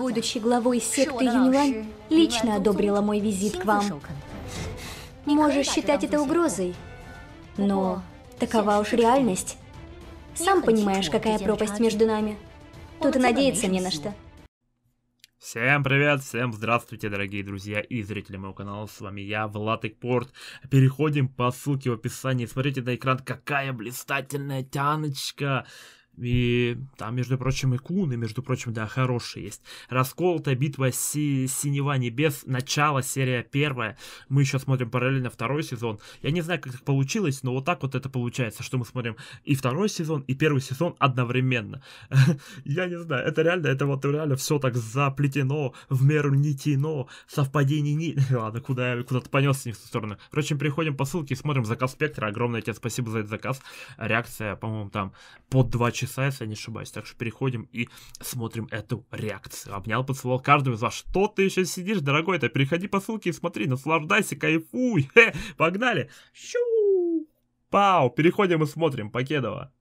будучи главой секты Юньлань, лично одобрила мой визит к вам. Можешь считать это угрозой, но такова уж реальность. Сам понимаешь, какая пропасть между нами. Тут и надеяться не на что. Всем привет, всем здравствуйте, дорогие друзья и зрители моего канала, с вами я, Влад Порт. Переходим по ссылке в описании, смотрите на экран, какая блистательная тяночка. И там, между прочим, и Кун, и между прочим, да, хорошие есть. Расколотая битва си синева небес, начало, серия первая. Мы еще смотрим параллельно второй сезон. Я не знаю, как так получилось, но вот так вот это получается, что мы смотрим и второй сезон, и первый сезон одновременно. Я не знаю, это реально, это вот реально все так заплетено, в меру нитино, совпадение не... Ладно, куда я куда-то понесся них в ту сторону. Впрочем, приходим по ссылке и смотрим заказ спектра. Огромное тебе спасибо за этот заказ. Реакция, по-моему, там под два часа часа, если я не ошибаюсь. Так что переходим и смотрим эту реакцию. Обнял, поцеловал каждого из вас. Что ты еще сидишь, дорогой Это Переходи по ссылке и смотри, наслаждайся, кайфуй. Хе, погнали. Щу. Пау, переходим и смотрим Покедова.